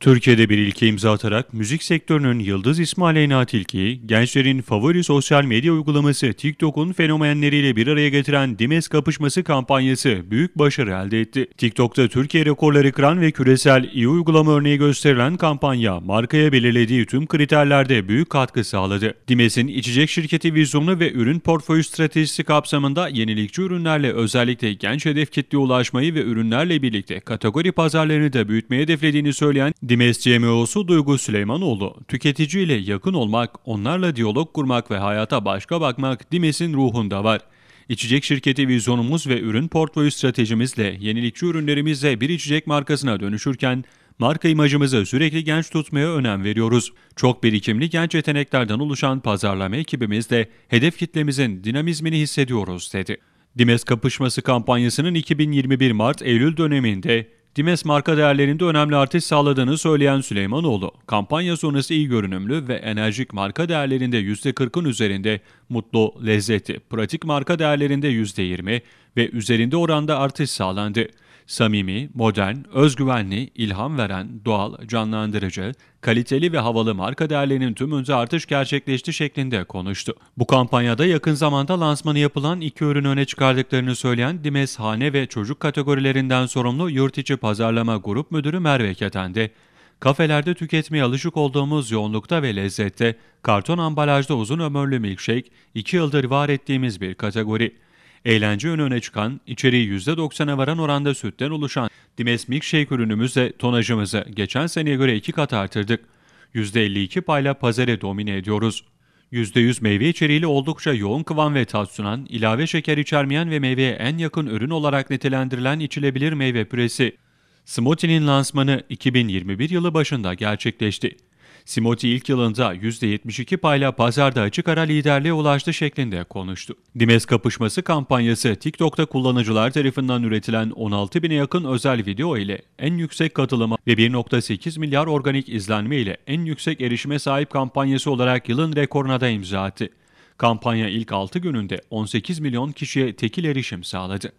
Türkiye'de bir ilke imza atarak müzik sektörünün yıldız ismi Aleyna Tilki, gençlerin favori sosyal medya uygulaması TikTok'un fenomenleriyle bir araya getiren Dimes Kapışması kampanyası büyük başarı elde etti. TikTok'ta Türkiye rekorları kıran ve küresel iyi uygulama örneği gösterilen kampanya, markaya belirlediği tüm kriterlerde büyük katkı sağladı. Dimes'in içecek şirketi vizyonu ve ürün portföyü stratejisi kapsamında yenilikçi ürünlerle özellikle genç hedef kitleye ulaşmayı ve ürünlerle birlikte kategori pazarlarını da büyütmeyi hedeflediğini söyleyen Dimes CMO'su Duygu Süleymanoğlu, tüketici ile yakın olmak, onlarla diyalog kurmak ve hayata başka bakmak Dimes'in ruhunda var. İçecek şirketi vizyonumuz ve ürün portföyü stratejimizle, yenilikçi ürünlerimizle bir içecek markasına dönüşürken, marka imajımızı sürekli genç tutmaya önem veriyoruz. Çok birikimli genç yeteneklerden oluşan pazarlama ekibimizle hedef kitlemizin dinamizmini hissediyoruz dedi. Dimes Kapışması kampanyasının 2021 Mart-Eylül döneminde Dimes marka değerlerinde önemli artış sağladığını söyleyen Süleymanoğlu, kampanya sonrası iyi görünümlü ve enerjik marka değerlerinde %40'ın üzerinde mutlu, lezzeti, pratik marka değerlerinde %20 ve üzerinde oranda artış sağlandı. Samimi, modern, özgüvenli, ilham veren, doğal, canlandırıcı, kaliteli ve havalı marka değerlerinin tümünde artış gerçekleşti şeklinde konuştu. Bu kampanyada yakın zamanda lansmanı yapılan iki ürünü öne çıkardıklarını söyleyen Dimes Hane ve Çocuk kategorilerinden sorumlu Yurt içi Pazarlama Grup Müdürü Merve Ketendi. Kafelerde tüketmeye alışık olduğumuz yoğunlukta ve lezzette, karton ambalajda uzun ömürlü milkshake, iki yıldır var ettiğimiz bir kategori. Eğlence ön öne çıkan, içeriği %90'a varan oranda sütten oluşan Dimes Milkshake ürünümüzle tonajımızı geçen seneye göre iki kat artırdık. %52 payla pazara domine ediyoruz. %100 meyve içeriğiyle oldukça yoğun kıvam ve tat sunan, ilave şeker içermeyen ve meyveye en yakın ürün olarak nitelendirilen içilebilir meyve püresi. Smoothie'nin lansmanı 2021 yılı başında gerçekleşti. Simoti ilk yılında %72 payla pazarda açık ara liderliğe ulaştı şeklinde konuştu. Dimes kapışması kampanyası TikTok'ta kullanıcılar tarafından üretilen 16 bine yakın özel video ile en yüksek katılıma ve 1.8 milyar organik izlenme ile en yüksek erişime sahip kampanyası olarak yılın rekoruna da imza attı. Kampanya ilk 6 gününde 18 milyon kişiye tekil erişim sağladı.